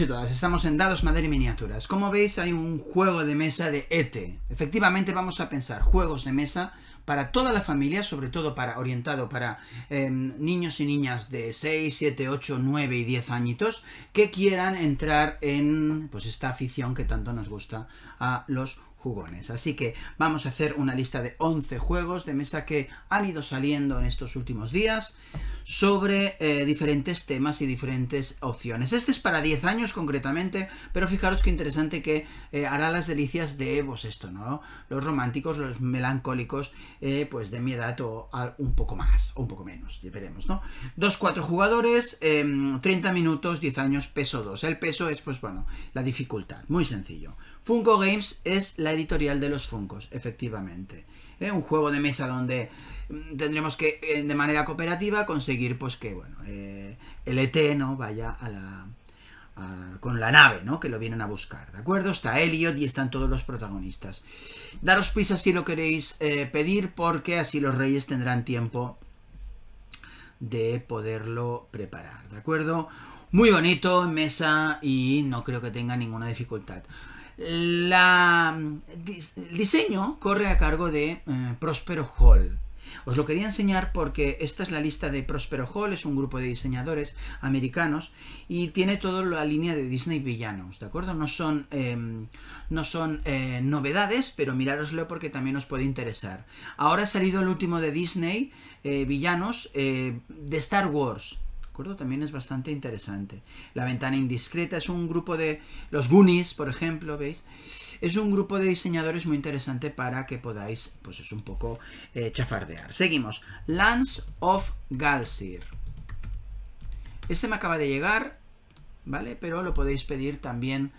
y todas, estamos en Dados, Madera y Miniaturas. Como veis, hay un juego de mesa de ETE. Efectivamente, vamos a pensar juegos de mesa para toda la familia, sobre todo para orientado para em, niños y niñas de 6, 7, 8, 9 y 10 añitos que quieran entrar en pues esta afición que tanto nos gusta a los Así que vamos a hacer una lista de 11 juegos de mesa que han ido saliendo en estos últimos días sobre eh, diferentes temas y diferentes opciones. Este es para 10 años concretamente, pero fijaros qué interesante que eh, hará las delicias de vos esto, ¿no? Los románticos, los melancólicos, eh, pues de mi edad o un poco más, o un poco menos, ya veremos, no Dos 2-4 jugadores, 30 em, minutos, 10 años, peso 2. El peso es, pues bueno, la dificultad, muy sencillo. Funko Games es la editorial de los Funcos, efectivamente. Un juego de mesa donde mm, tendremos que, eh, de manera cooperativa, conseguir pues que, bueno, eh, el ET ¿no? vaya a la, con la nave, ¿no? Que lo vienen a buscar, ¿de acuerdo? Está Elliot y están todos los protagonistas. Daros prisa si lo queréis eh, pedir, porque así los reyes tendrán tiempo de poderlo preparar, ¿de acuerdo? Muy bonito, en mesa y no creo que tenga ninguna dificultad. La, el diseño corre a cargo de eh, Prospero Hall. Os lo quería enseñar porque esta es la lista de Prospero Hall, es un grupo de diseñadores americanos y tiene toda la línea de Disney villanos, ¿de acuerdo? No son, em, no son eh, novedades, pero mirároslo porque también os puede interesar. Ahora ha salido el último de Disney, eh, villanos, de Star Wars. También es bastante interesante. La ventana indiscreta es un grupo de... Los Goonies, por ejemplo, ¿veis? Es un grupo de diseñadores muy interesante para que podáis, pues es un poco eh, chafardear. Seguimos. Lance of Galsir. Este me acaba de llegar, ¿vale? Pero lo podéis pedir también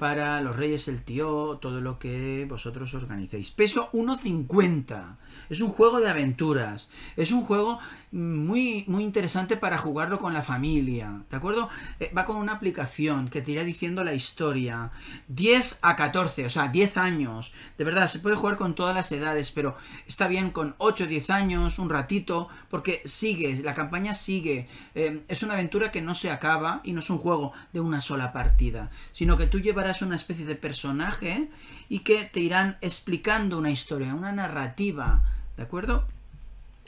para los reyes el tío, todo lo que vosotros organicéis. Peso 1.50. Es un juego de aventuras. Es un juego muy, muy interesante para jugarlo con la familia. ¿De acuerdo? Eh, va con una aplicación que te irá diciendo la historia. 10 a 14, o sea, 10 años. De verdad, se puede jugar con todas las edades, pero está bien con 8, 10 años, un ratito, porque sigue, la campaña sigue. Eh, es una aventura que no se acaba y no es un juego de una sola partida, sino que tú llevarás una especie de personaje y que te irán explicando una historia, una narrativa, ¿de acuerdo?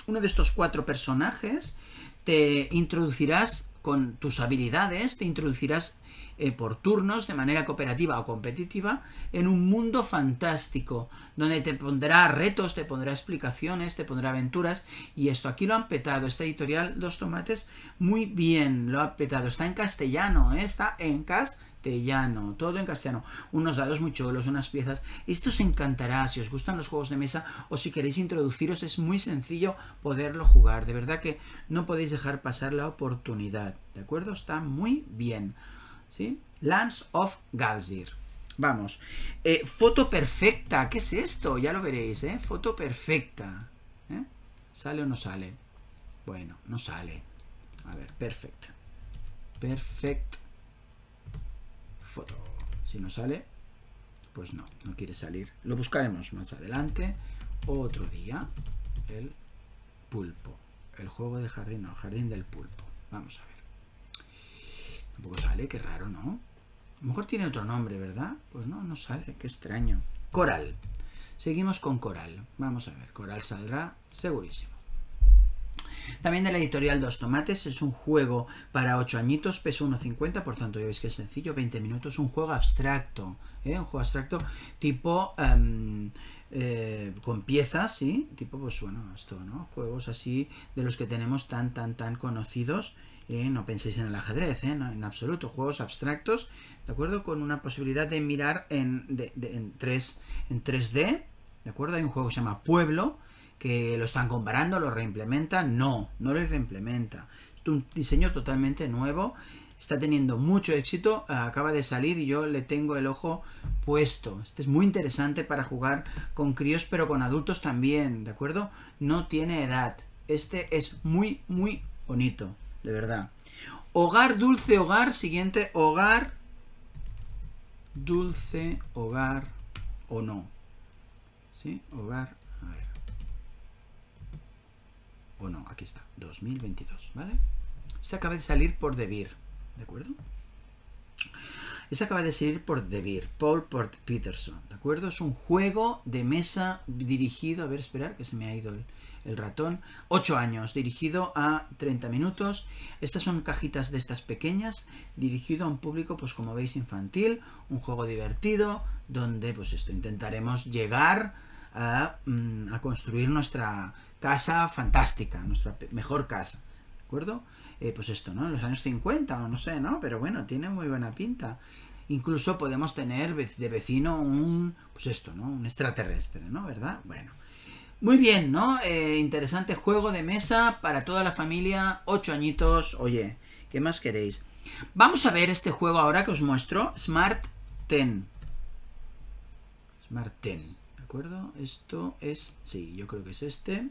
Uno de estos cuatro personajes te introducirás con tus habilidades, te introducirás eh, por turnos, de manera cooperativa o competitiva, en un mundo fantástico, donde te pondrá retos, te pondrá explicaciones, te pondrá aventuras, y esto aquí lo han petado, esta editorial Los Tomates, muy bien, lo ha petado, está en castellano, ¿eh? está en castellano todo en castellano. Unos dados muy chulos, unas piezas. Esto os encantará si os gustan los juegos de mesa o si queréis introduciros, es muy sencillo poderlo jugar. De verdad que no podéis dejar pasar la oportunidad, ¿de acuerdo? Está muy bien. ¿sí? Lands of Galzir. Vamos. Eh, foto perfecta. ¿Qué es esto? Ya lo veréis, ¿eh? Foto perfecta. ¿Eh? ¿Sale o no sale? Bueno, no sale. A ver, perfect. Perfect. Foto. Si no sale, pues no, no quiere salir. Lo buscaremos más adelante. Otro día. El pulpo. El juego de jardín, no, el jardín del pulpo. Vamos a ver. Tampoco sale, qué raro, ¿no? A lo mejor tiene otro nombre, ¿verdad? Pues no, no sale, qué extraño. Coral. Seguimos con coral. Vamos a ver, coral saldrá segurísimo. También de la editorial Dos Tomates, es un juego para 8 añitos, peso 1,50, por tanto ya veis que es sencillo, 20 minutos, un juego abstracto, ¿eh? un juego abstracto tipo... Em, eh, con piezas, ¿sí? Tipo, pues bueno, esto, ¿no? Juegos así de los que tenemos tan, tan, tan conocidos. ¿eh? no penséis en el ajedrez, en absoluto. Juegos abstractos, ¿de acuerdo? Con una posibilidad de mirar en, 3, en 3D, ¿de acuerdo? Hay un juego que se llama Pueblo, que lo están comparando, lo reimplementan. No, no lo reimplementa. Es un diseño totalmente nuevo. Está teniendo mucho éxito, acaba de salir y yo le tengo el ojo puesto. Este es muy interesante para jugar con críos, pero con adultos también, ¿de acuerdo? No tiene edad. Este es muy, muy bonito, de verdad. Hogar, dulce hogar, siguiente, hogar, dulce hogar o no. ¿Sí? Hogar, a ver. Bueno, aquí está, 2022, ¿vale? Se acaba de salir por Debir, ¿de acuerdo? Se acaba de salir por Debir, Paul Port Peterson, ¿de acuerdo? Es un juego de mesa dirigido, a ver, esperar, que se me ha ido el, ratón, 8 años, dirigido a 30 minutos. Estas son cajitas de estas pequeñas, dirigido a un público, pues como veis, infantil, un juego divertido, donde, pues esto, intentaremos llegar a mm, construir nuestra casa fantástica, nuestra mejor casa, ¿de acuerdo? Eh, pues esto, ¿no? En los años 50 o no sé, ¿no? Pero bueno, tiene muy buena pinta. Incluso podemos tener de vecino un, pues esto, ¿no? Un extraterrestre, ¿no? ¿Verdad? Bueno. Muy bien, ¿no? Eh, interesante juego de mesa para toda la familia, ocho añitos, oye, ¿qué más queréis? Vamos a ver este juego ahora que os muestro, Smart Ten. Smart Ten acuerdo? Esto es, sí, yo creo que es este.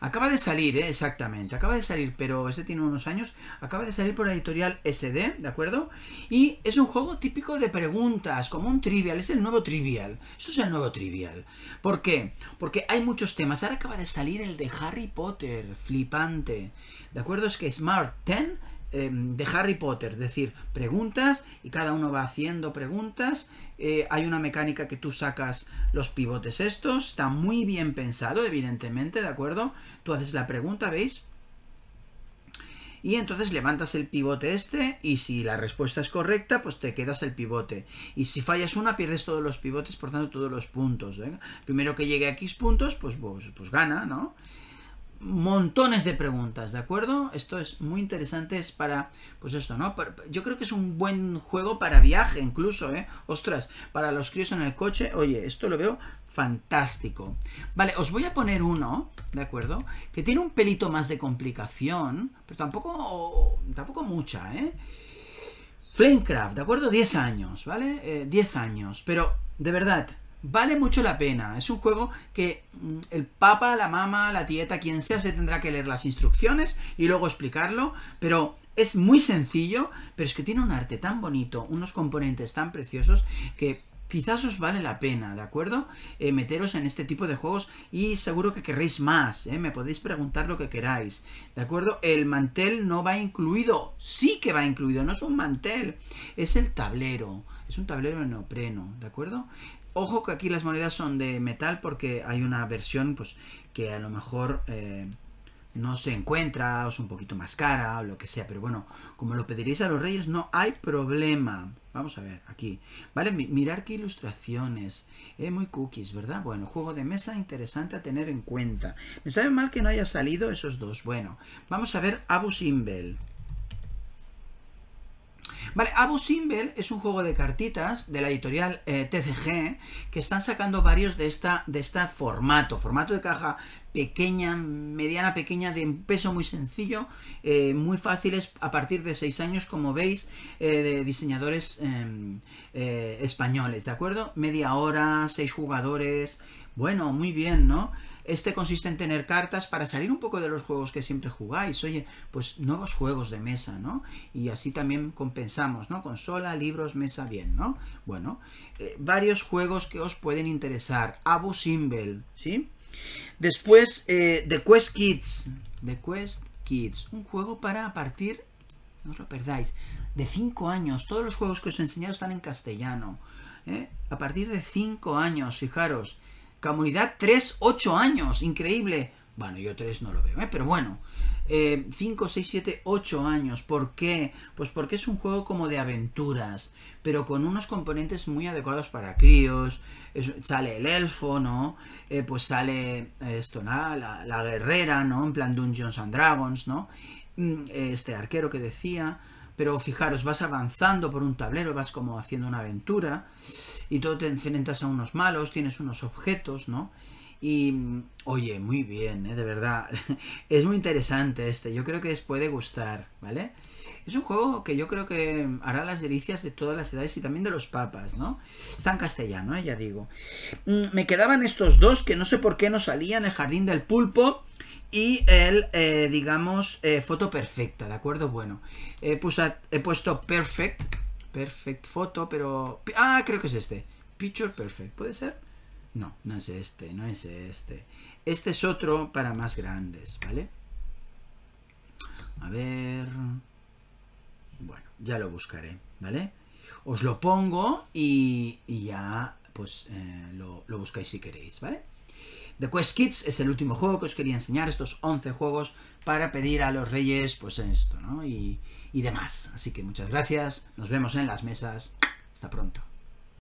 Acaba de salir, ¿eh? exactamente, acaba de salir, pero este tiene unos años. Acaba de salir por la editorial SD, ¿de acuerdo? Y es un juego típico de preguntas, como un trivial, es el nuevo trivial. Esto es el nuevo trivial. ¿Por qué? Porque hay muchos temas. Ahora acaba de salir el de Harry Potter, flipante. ¿De acuerdo? Es que Smart 10 Em, de Harry Potter, es decir, preguntas y cada uno va haciendo preguntas. Eh, hay una mecánica que tú sacas los pivotes estos, está muy bien pensado, evidentemente, ¿de acuerdo? Tú haces la pregunta, ¿veis? y entonces levantas el pivote este y si la respuesta es correcta, pues te quedas el pivote. Y si fallas una, pierdes todos los pivotes, por tanto todos los puntos. ¿eh? Primero que llegue a X puntos, pues, pues, pues gana, ¿no? montones de preguntas, ¿de acuerdo? Esto es muy interesante, es para, pues esto, ¿no? Yo creo que es un buen juego para viaje incluso, ¿eh? Ostras, para los críos en el coche, oye, esto lo veo fantástico. Vale, os voy a poner uno, ¿de acuerdo? Que tiene un pelito más de complicación, pero tampoco, tampoco mucha, ¿eh? Flamecraft, ¿de acuerdo? 10 años, ¿vale? 10 eh, años, pero de verdad, Vale mucho la pena. Es un juego que mm, el papa, la mama, la tieta, quien sea, se tendrá que leer las instrucciones y luego explicarlo. Pero es muy sencillo, pero es que tiene un arte tan bonito, unos componentes tan preciosos que quizás os vale la pena, ¿de acuerdo? Eh, meteros en este tipo de juegos y seguro que querréis más, ¿eh? me podéis preguntar lo que queráis, ¿de acuerdo? El mantel no va incluido, sí que va incluido, no es un mantel, es el tablero, es un tablero en neopreno, ¿de acuerdo? Ojo que aquí las monedas son de metal porque hay una versión pues, que a lo mejor eh, no se encuentra o es un poquito más cara o lo que sea. Pero bueno, como lo pediréis a los reyes, no hay problema. Vamos a ver, aquí. Vale, mirar qué ilustraciones. Eh, muy cookies, ¿verdad? Bueno, juego de mesa interesante a tener en cuenta. Me sabe mal que no haya salido esos dos. Bueno, vamos a ver Abu Simbel. Vale, Abu Simbel es un juego de cartitas de la editorial eh, TCG que están sacando varios de esta de este formato, formato de caja pequeña, mediana, pequeña, de peso muy sencillo, eh, muy fáciles a partir de 6 años, como veis, eh, de diseñadores em, españoles, ¿de acuerdo? Media hora, seis jugadores, bueno, muy bien, ¿no? Este consiste en tener cartas para salir un poco de los juegos que siempre jugáis. Oye, pues nuevos juegos de mesa, ¿no? Y así también compensamos, ¿no? Consola, libros, mesa, bien, ¿no? Bueno, eh, varios juegos que os pueden interesar. Abu Simbel, ¿sí? Después, eh, The Quest Kids. The Quest Kids, un juego para a partir, no os lo perdáis, de 5 años. Todos los juegos que os he enseñado están en castellano. ¿eh? A partir de 5 años, fijaros. Comunidad 3, 8 años, increíble. Bueno, yo 3 no lo veo, ¿eh? pero bueno. 5, 6, 7, 8 años. ¿Por qué? Pues porque es un juego como de aventuras, pero con unos componentes muy adecuados para críos. sale el elfo, ¿no? Eh, pues sale eh, esto, ¿no? la, la guerrera, ¿no? En plan Dungeons and Dragons, ¿no? Mm, este arquero que decía pero fijaros, vas avanzando por un tablero, vas como haciendo una aventura y todo te enfrentas a unos malos, tienes unos objetos, ¿no? Y oye, muy bien, ¿eh? de verdad. es muy interesante este, yo creo que les puede gustar, ¿vale? Es un juego que yo creo que hará las delicias de todas las edades y también de los papas, ¿no? Está en castellano, ¿eh? ya digo. Mm, me quedaban estos dos que no sé por qué no salían, el jardín del pulpo y el, eh, digamos, eh, foto perfecta, ¿de acuerdo? Bueno, he, he puesto perfect, perfect foto, pero... Ah, creo que es este. Picture perfect, ¿puede ser? No, no es este, no es este. Este es otro para más grandes, ¿vale? A ver... Bueno, ya lo buscaré, ¿vale? Os lo pongo y, y ya pues eh, lo, lo buscáis si queréis, ¿vale? The Quest Kids es el último juego que os quería enseñar, estos 11 juegos para pedir a los reyes, pues esto, ¿no? Y, y demás. Así que muchas gracias, nos vemos en las mesas, hasta pronto.